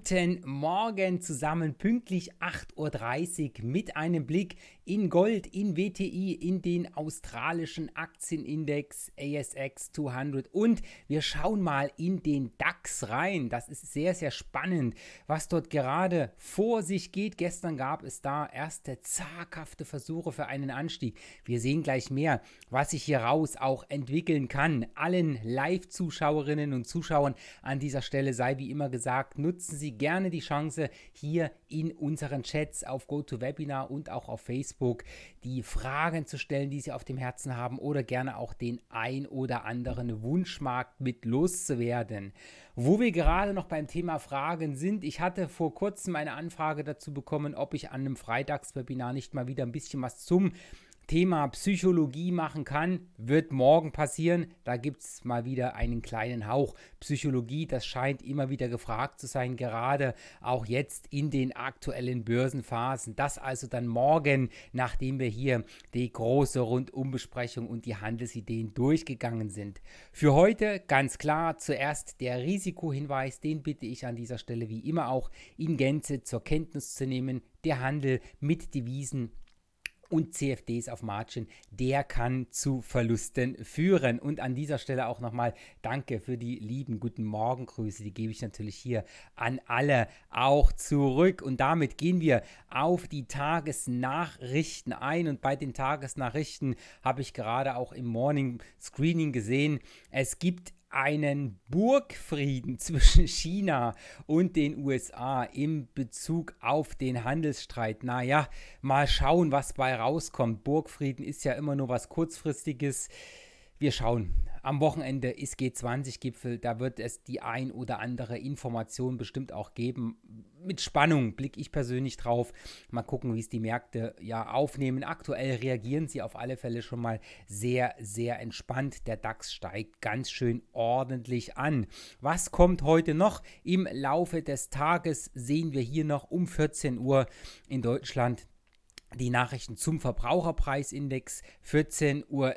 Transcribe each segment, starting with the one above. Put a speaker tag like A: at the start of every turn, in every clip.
A: Guten Morgen zusammen, pünktlich 8.30 Uhr mit einem Blick in Gold, in WTI, in den australischen Aktienindex ASX 200 und wir schauen mal in den DAX rein. Das ist sehr, sehr spannend, was dort gerade vor sich geht. Gestern gab es da erste zaghafte Versuche für einen Anstieg. Wir sehen gleich mehr, was sich hier raus auch entwickeln kann. Allen Live-Zuschauerinnen und Zuschauern an dieser Stelle sei wie immer gesagt, nutzen Sie Sie gerne die Chance, hier in unseren Chats auf GoToWebinar und auch auf Facebook die Fragen zu stellen, die Sie auf dem Herzen haben oder gerne auch den ein oder anderen Wunschmarkt mit loszuwerden. Wo wir gerade noch beim Thema Fragen sind, ich hatte vor kurzem eine Anfrage dazu bekommen, ob ich an einem Freitagswebinar nicht mal wieder ein bisschen was zum Thema Psychologie machen kann, wird morgen passieren. Da gibt es mal wieder einen kleinen Hauch. Psychologie, das scheint immer wieder gefragt zu sein, gerade auch jetzt in den aktuellen Börsenphasen. Das also dann morgen, nachdem wir hier die große Rundumbesprechung und die Handelsideen durchgegangen sind. Für heute ganz klar zuerst der Risikohinweis, den bitte ich an dieser Stelle wie immer auch in Gänze zur Kenntnis zu nehmen. Der Handel mit Devisen und CFDs auf Margin, der kann zu Verlusten führen. Und an dieser Stelle auch nochmal danke für die lieben guten Morgengrüße. Die gebe ich natürlich hier an alle auch zurück. Und damit gehen wir auf die Tagesnachrichten ein. Und bei den Tagesnachrichten habe ich gerade auch im Morning Screening gesehen, es gibt einen Burgfrieden zwischen China und den USA in Bezug auf den Handelsstreit. Naja, mal schauen, was bei rauskommt. Burgfrieden ist ja immer nur was Kurzfristiges. Wir schauen. Am Wochenende ist G20-Gipfel, da wird es die ein oder andere Information bestimmt auch geben mit Spannung blicke ich persönlich drauf. Mal gucken, wie es die Märkte ja aufnehmen. Aktuell reagieren sie auf alle Fälle schon mal sehr, sehr entspannt. Der DAX steigt ganz schön ordentlich an. Was kommt heute noch? Im Laufe des Tages sehen wir hier noch um 14 Uhr in Deutschland die Nachrichten zum Verbraucherpreisindex. 14.30 Uhr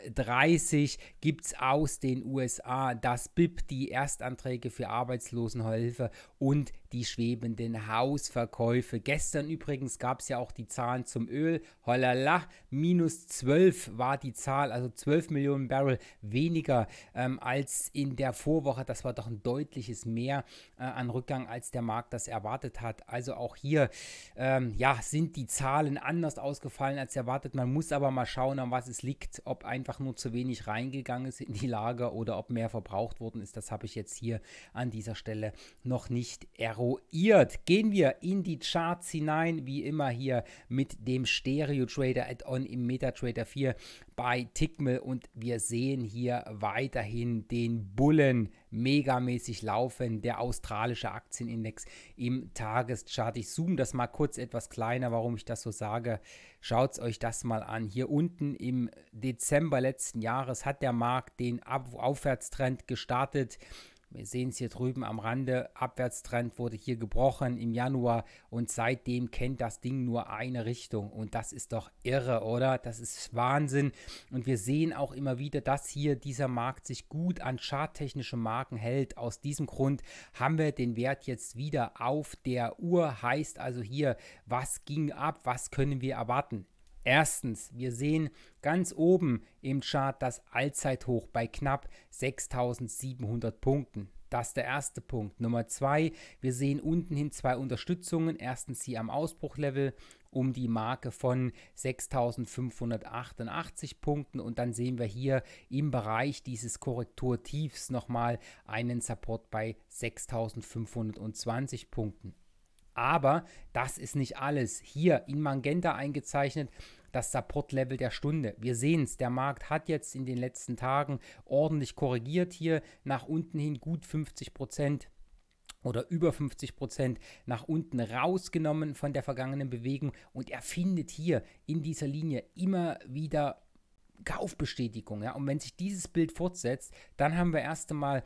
A: gibt es aus den USA das BIP, die Erstanträge für Arbeitslosenhilfe und die schwebenden Hausverkäufe. Gestern übrigens gab es ja auch die Zahlen zum Öl. Holala, minus 12 war die Zahl, also 12 Millionen Barrel weniger ähm, als in der Vorwoche. Das war doch ein deutliches Mehr äh, an Rückgang, als der Markt das erwartet hat. Also auch hier ähm, ja, sind die Zahlen anders ausgefallen als erwartet. Man muss aber mal schauen, an was es liegt. Ob einfach nur zu wenig reingegangen ist in die Lager oder ob mehr verbraucht worden ist, das habe ich jetzt hier an dieser Stelle noch nicht eruiert. Gehen wir in die Charts hinein, wie immer hier mit dem Stereo Trader Add-on im MetaTrader 4 bei Tickmill und wir sehen hier weiterhin den Bullen megamäßig laufen, der australische Aktienindex im Tageschart. Ich zoome das mal kurz etwas kleiner, warum ich das so sage. Schaut euch das mal an. Hier unten im Dezember letzten Jahres hat der Markt den Aufwärtstrend gestartet. Wir sehen es hier drüben am Rande. Abwärtstrend wurde hier gebrochen im Januar und seitdem kennt das Ding nur eine Richtung. Und das ist doch irre, oder? Das ist Wahnsinn. Und wir sehen auch immer wieder, dass hier dieser Markt sich gut an charttechnische Marken hält. Aus diesem Grund haben wir den Wert jetzt wieder auf der Uhr. Heißt also hier, was ging ab? Was können wir erwarten? Erstens, wir sehen ganz oben im Chart das Allzeithoch bei knapp 6700 Punkten. Das ist der erste Punkt. Nummer zwei, wir sehen unten hin zwei Unterstützungen. Erstens hier am Ausbruchlevel um die Marke von 6588 Punkten und dann sehen wir hier im Bereich dieses Korrekturtiefs nochmal einen Support bei 6520 Punkten. Aber das ist nicht alles. Hier in Magenta eingezeichnet das Support-Level der Stunde. Wir sehen es, der Markt hat jetzt in den letzten Tagen ordentlich korrigiert hier nach unten hin gut 50 Prozent oder über 50 Prozent nach unten rausgenommen von der vergangenen Bewegung und er findet hier in dieser Linie immer wieder Kaufbestätigung. Ja? Und wenn sich dieses Bild fortsetzt, dann haben wir erst einmal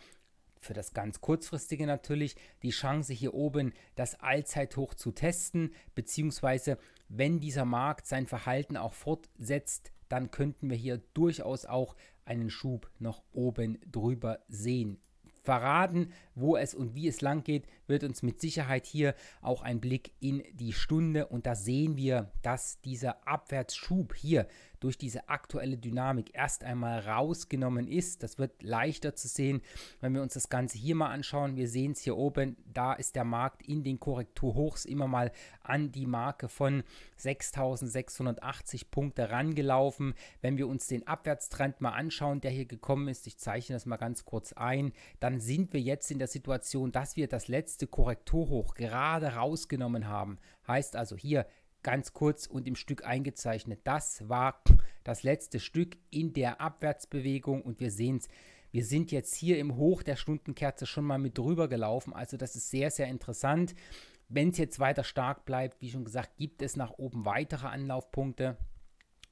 A: für das ganz kurzfristige natürlich die Chance hier oben das Allzeithoch zu testen, beziehungsweise wenn dieser Markt sein Verhalten auch fortsetzt, dann könnten wir hier durchaus auch einen Schub nach oben drüber sehen verraten. Wo es und wie es lang geht, wird uns mit Sicherheit hier auch ein Blick in die Stunde. Und da sehen wir, dass dieser Abwärtsschub hier durch diese aktuelle Dynamik erst einmal rausgenommen ist. Das wird leichter zu sehen, wenn wir uns das Ganze hier mal anschauen. Wir sehen es hier oben, da ist der Markt in den Korrekturhochs immer mal an die Marke von 6680 Punkte rangelaufen. Wenn wir uns den Abwärtstrend mal anschauen, der hier gekommen ist, ich zeichne das mal ganz kurz ein, dann dann sind wir jetzt in der Situation, dass wir das letzte Korrekturhoch gerade rausgenommen haben. Heißt also hier ganz kurz und im Stück eingezeichnet. Das war das letzte Stück in der Abwärtsbewegung und wir sehen es. Wir sind jetzt hier im Hoch der Stundenkerze schon mal mit drüber gelaufen. Also das ist sehr, sehr interessant. Wenn es jetzt weiter stark bleibt, wie schon gesagt, gibt es nach oben weitere Anlaufpunkte.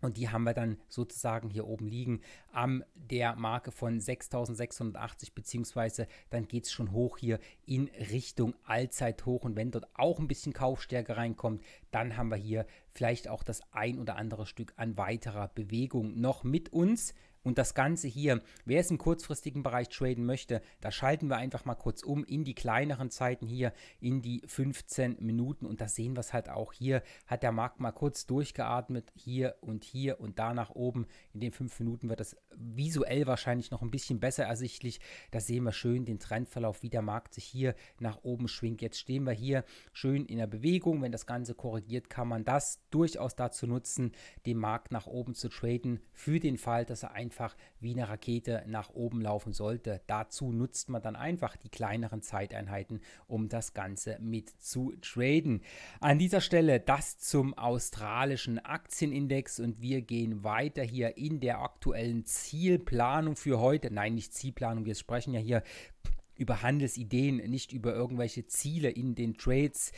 A: Und die haben wir dann sozusagen hier oben liegen am der Marke von 6680, beziehungsweise dann geht es schon hoch hier in Richtung Allzeithoch. Und wenn dort auch ein bisschen Kaufstärke reinkommt, dann haben wir hier vielleicht auch das ein oder andere Stück an weiterer Bewegung noch mit uns. Und das Ganze hier, wer es im kurzfristigen Bereich traden möchte, da schalten wir einfach mal kurz um in die kleineren Zeiten hier, in die 15 Minuten. Und da sehen wir es halt auch hier, hat der Markt mal kurz durchgeatmet, hier und hier und da nach oben. In den 5 Minuten wird das visuell wahrscheinlich noch ein bisschen besser ersichtlich. Da sehen wir schön den Trendverlauf, wie der Markt sich hier nach oben schwingt. Jetzt stehen wir hier schön in der Bewegung. Wenn das Ganze korrigiert, kann man das durchaus dazu nutzen, den Markt nach oben zu traden, für den Fall, dass er einfach einfach wie eine Rakete nach oben laufen sollte. Dazu nutzt man dann einfach die kleineren Zeiteinheiten, um das Ganze mit zu traden. An dieser Stelle das zum australischen Aktienindex und wir gehen weiter hier in der aktuellen Zielplanung für heute. Nein, nicht Zielplanung, wir sprechen ja hier über Handelsideen, nicht über irgendwelche Ziele in den Trades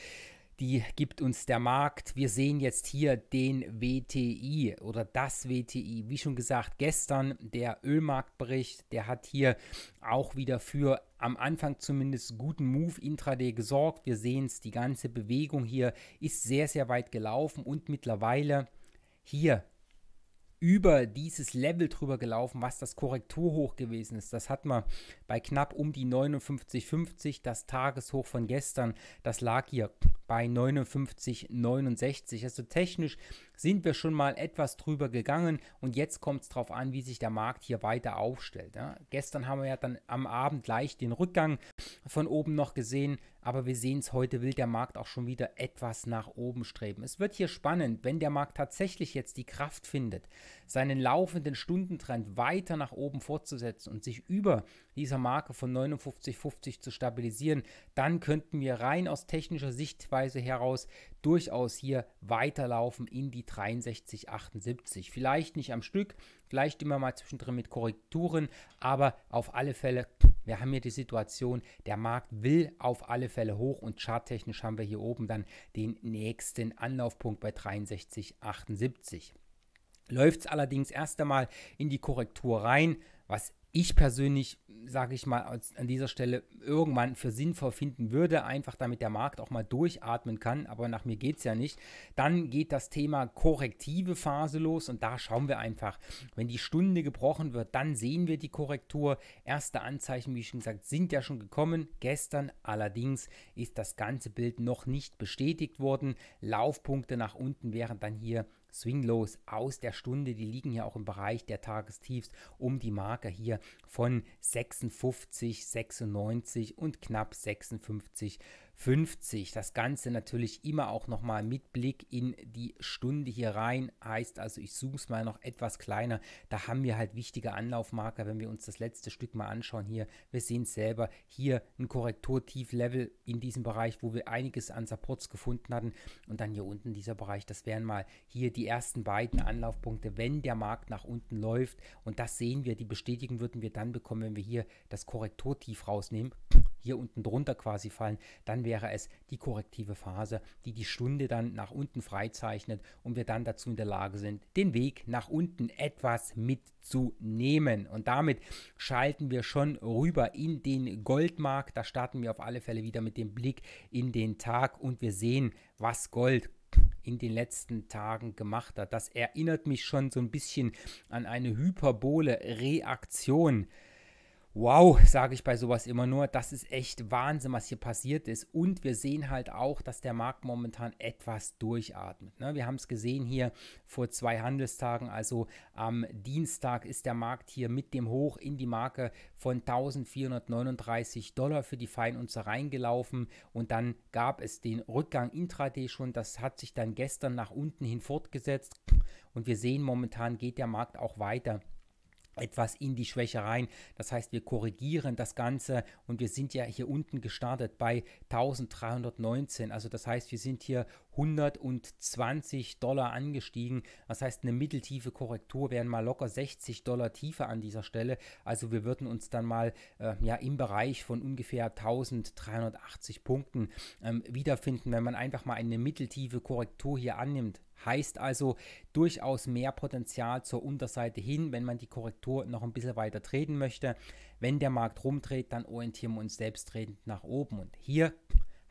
A: die gibt uns der Markt. Wir sehen jetzt hier den WTI oder das WTI. Wie schon gesagt, gestern der Ölmarktbericht, der hat hier auch wieder für am Anfang zumindest guten Move intraday gesorgt. Wir sehen es, die ganze Bewegung hier ist sehr, sehr weit gelaufen und mittlerweile hier über dieses Level drüber gelaufen, was das Korrekturhoch gewesen ist. Das hat man bei knapp um die 59,50, das Tageshoch von gestern, das lag hier bei 59,69. Also technisch sind wir schon mal etwas drüber gegangen und jetzt kommt es darauf an, wie sich der Markt hier weiter aufstellt. Ja, gestern haben wir ja dann am Abend leicht den Rückgang von oben noch gesehen, aber wir sehen es heute, will der Markt auch schon wieder etwas nach oben streben. Es wird hier spannend, wenn der Markt tatsächlich jetzt die Kraft findet, seinen laufenden Stundentrend weiter nach oben fortzusetzen und sich über dieser Marke von 59,50 zu stabilisieren, dann könnten wir rein aus technischer Sichtweise heraus durchaus hier weiterlaufen in die 63,78. Vielleicht nicht am Stück, vielleicht immer mal zwischendrin mit Korrekturen, aber auf alle Fälle wir haben hier die Situation, der Markt will auf alle Fälle hoch und charttechnisch haben wir hier oben dann den nächsten Anlaufpunkt bei 63,78. Läuft es allerdings erst einmal in die Korrektur rein, was ich persönlich, sage ich mal, an dieser Stelle irgendwann für sinnvoll finden würde, einfach damit der Markt auch mal durchatmen kann, aber nach mir geht es ja nicht, dann geht das Thema korrektive Phase los und da schauen wir einfach, wenn die Stunde gebrochen wird, dann sehen wir die Korrektur. Erste Anzeichen, wie schon gesagt, sind ja schon gekommen. Gestern allerdings ist das ganze Bild noch nicht bestätigt worden. Laufpunkte nach unten wären dann hier Swinglows aus der Stunde. Die liegen ja auch im Bereich der Tagestiefs um die Marke hier von 56, 96 und knapp 56, 50. Das Ganze natürlich immer auch nochmal mit Blick in die Stunde hier rein. Heißt also, ich zoome es mal noch etwas kleiner. Da haben wir halt wichtige Anlaufmarker, wenn wir uns das letzte Stück mal anschauen hier. Wir sehen es selber. Hier ein Korrekturtieflevel in diesem Bereich, wo wir einiges an Supports gefunden hatten. Und dann hier unten dieser Bereich, das wären mal hier die ersten beiden Anlaufpunkte, wenn der Markt nach unten läuft. Und das sehen wir, die Bestätigung würden wir dann bekommen, wenn wir hier das Korrekturtief rausnehmen hier unten drunter quasi fallen, dann wäre es die korrektive Phase, die die Stunde dann nach unten freizeichnet und wir dann dazu in der Lage sind, den Weg nach unten etwas mitzunehmen. Und damit schalten wir schon rüber in den Goldmarkt. Da starten wir auf alle Fälle wieder mit dem Blick in den Tag und wir sehen, was Gold in den letzten Tagen gemacht hat. Das erinnert mich schon so ein bisschen an eine Hyperbole-Reaktion Wow, sage ich bei sowas immer nur, das ist echt Wahnsinn, was hier passiert ist. Und wir sehen halt auch, dass der Markt momentan etwas durchatmet. Ne? Wir haben es gesehen hier vor zwei Handelstagen, also am Dienstag ist der Markt hier mit dem Hoch in die Marke von 1439 Dollar für die Feinunze reingelaufen und dann gab es den Rückgang intraday schon. Das hat sich dann gestern nach unten hin fortgesetzt und wir sehen momentan geht der Markt auch weiter etwas in die Schwäche rein. Das heißt, wir korrigieren das Ganze und wir sind ja hier unten gestartet bei 1319. Also das heißt, wir sind hier 120 Dollar angestiegen. Das heißt, eine mitteltiefe Korrektur wären mal locker 60 Dollar tiefer an dieser Stelle. Also wir würden uns dann mal äh, ja im Bereich von ungefähr 1380 Punkten ähm, wiederfinden, wenn man einfach mal eine mitteltiefe Korrektur hier annimmt. Heißt also durchaus mehr Potenzial zur Unterseite hin, wenn man die Korrektur noch ein bisschen weiter treten möchte. Wenn der Markt rumdreht, dann orientieren wir uns selbstredend nach oben. Und hier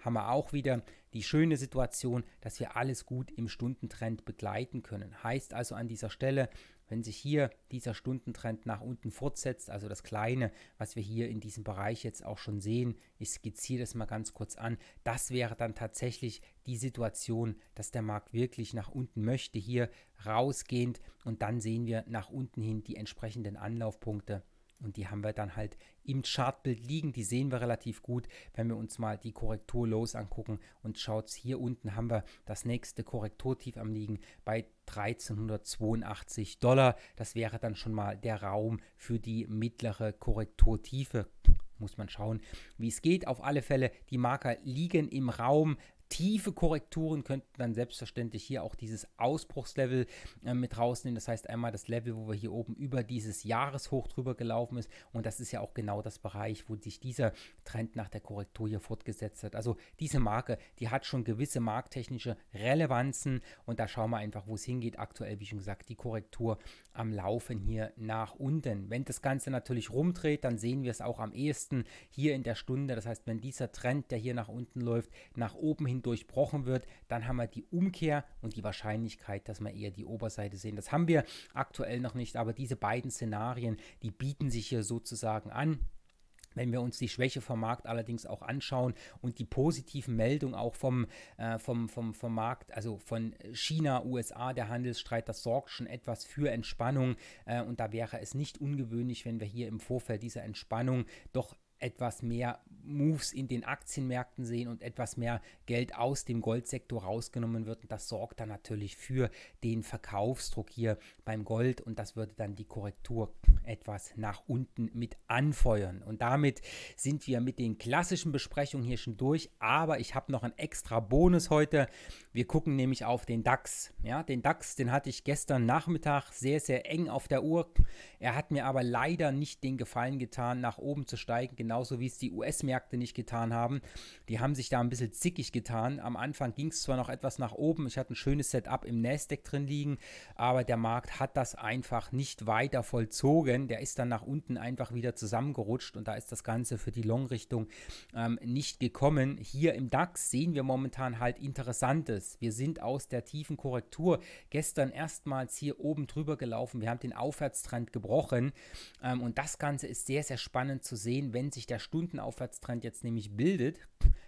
A: haben wir auch wieder die schöne Situation, dass wir alles gut im Stundentrend begleiten können. Heißt also an dieser Stelle wenn sich hier dieser Stundentrend nach unten fortsetzt, also das Kleine, was wir hier in diesem Bereich jetzt auch schon sehen, ich skizziere das mal ganz kurz an, das wäre dann tatsächlich die Situation, dass der Markt wirklich nach unten möchte, hier rausgehend und dann sehen wir nach unten hin die entsprechenden Anlaufpunkte und die haben wir dann halt im Chartbild liegen. Die sehen wir relativ gut, wenn wir uns mal die Korrektur los angucken und schaut hier unten haben wir das nächste Korrekturtief am liegen bei 1382 Dollar. Das wäre dann schon mal der Raum für die mittlere Korrekturtiefe muss man schauen, wie es geht. Auf alle Fälle, die Marker liegen im Raum. Tiefe Korrekturen könnten dann selbstverständlich hier auch dieses Ausbruchslevel äh, mit rausnehmen. Das heißt einmal das Level, wo wir hier oben über dieses Jahreshoch drüber gelaufen ist. Und das ist ja auch genau das Bereich, wo sich dieser Trend nach der Korrektur hier fortgesetzt hat. Also diese Marke, die hat schon gewisse markttechnische Relevanzen. Und da schauen wir einfach, wo es hingeht. Aktuell, wie schon gesagt, die Korrektur am Laufen hier nach unten. Wenn das Ganze natürlich rumdreht, dann sehen wir es auch am ehesten hier in der Stunde. Das heißt, wenn dieser Trend, der hier nach unten läuft, nach oben hin immerhin durchbrochen wird, dann haben wir die Umkehr und die Wahrscheinlichkeit, dass wir eher die Oberseite sehen. Das haben wir aktuell noch nicht, aber diese beiden Szenarien, die bieten sich hier sozusagen an. Wenn wir uns die Schwäche vom Markt allerdings auch anschauen und die positiven Meldungen auch vom, äh, vom, vom, vom Markt, also von China, USA, der Handelsstreit, das sorgt schon etwas für Entspannung. Äh, und da wäre es nicht ungewöhnlich, wenn wir hier im Vorfeld dieser Entspannung doch etwas mehr Moves in den Aktienmärkten sehen und etwas mehr Geld aus dem Goldsektor rausgenommen wird. Und das sorgt dann natürlich für den Verkaufsdruck hier beim Gold und das würde dann die Korrektur etwas nach unten mit anfeuern. Und damit sind wir mit den klassischen Besprechungen hier schon durch, aber ich habe noch einen extra Bonus heute. Wir gucken nämlich auf den DAX. Ja, den DAX, den hatte ich gestern Nachmittag sehr, sehr eng auf der Uhr. Er hat mir aber leider nicht den Gefallen getan, nach oben zu steigen genauso wie es die US-Märkte nicht getan haben. Die haben sich da ein bisschen zickig getan. Am Anfang ging es zwar noch etwas nach oben, ich hatte ein schönes Setup im Nasdaq drin liegen, aber der Markt hat das einfach nicht weiter vollzogen. Der ist dann nach unten einfach wieder zusammengerutscht und da ist das Ganze für die Long-Richtung ähm, nicht gekommen. Hier im DAX sehen wir momentan halt Interessantes. Wir sind aus der tiefen Korrektur gestern erstmals hier oben drüber gelaufen. Wir haben den Aufwärtstrend gebrochen ähm, und das Ganze ist sehr, sehr spannend zu sehen, wenn sich der Stundenaufwärtstrend jetzt nämlich bildet,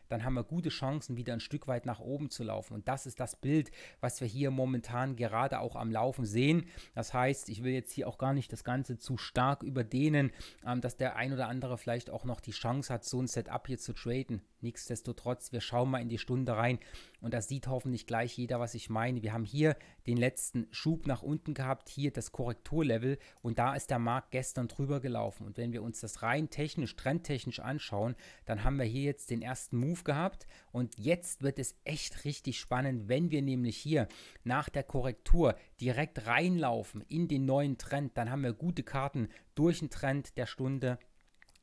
A: dann haben wir gute Chancen, wieder ein Stück weit nach oben zu laufen. Und das ist das Bild, was wir hier momentan gerade auch am Laufen sehen. Das heißt, ich will jetzt hier auch gar nicht das Ganze zu stark überdehnen, ähm, dass der ein oder andere vielleicht auch noch die Chance hat, so ein Setup hier zu traden. Nichtsdestotrotz, wir schauen mal in die Stunde rein und das sieht hoffentlich gleich jeder, was ich meine. Wir haben hier den letzten Schub nach unten gehabt, hier das Korrekturlevel und da ist der Markt gestern drüber gelaufen. Und wenn wir uns das rein technisch, trendtechnisch anschauen, dann haben wir hier jetzt den ersten Move Move gehabt und jetzt wird es echt richtig spannend, wenn wir nämlich hier nach der Korrektur direkt reinlaufen in den neuen Trend, dann haben wir gute Karten durch den Trend der Stunde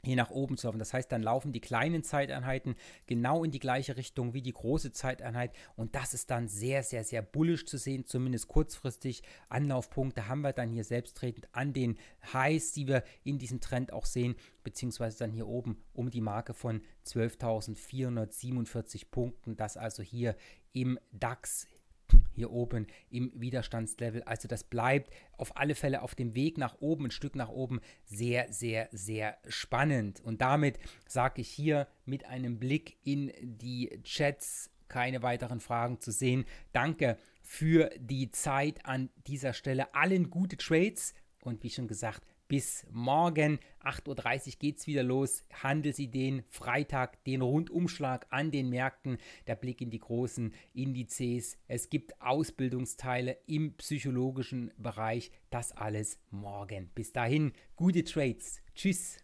A: hier nach oben zu laufen. Das heißt, dann laufen die kleinen Zeiteinheiten genau in die gleiche Richtung wie die große Zeiteinheit und das ist dann sehr, sehr, sehr bullisch zu sehen, zumindest kurzfristig. Anlaufpunkte haben wir dann hier selbsttretend an den Highs, die wir in diesem Trend auch sehen, beziehungsweise dann hier oben um die Marke von 12.447 Punkten, das also hier im DAX hier oben im Widerstandslevel. Also das bleibt auf alle Fälle auf dem Weg nach oben, ein Stück nach oben, sehr, sehr, sehr spannend. Und damit sage ich hier mit einem Blick in die Chats keine weiteren Fragen zu sehen. Danke für die Zeit an dieser Stelle. Allen gute Trades und wie schon gesagt, bis morgen. 8.30 Uhr geht es wieder los. Handelsideen, Freitag, den Rundumschlag an den Märkten, der Blick in die großen Indizes. Es gibt Ausbildungsteile im psychologischen Bereich. Das alles morgen. Bis dahin, gute Trades. Tschüss.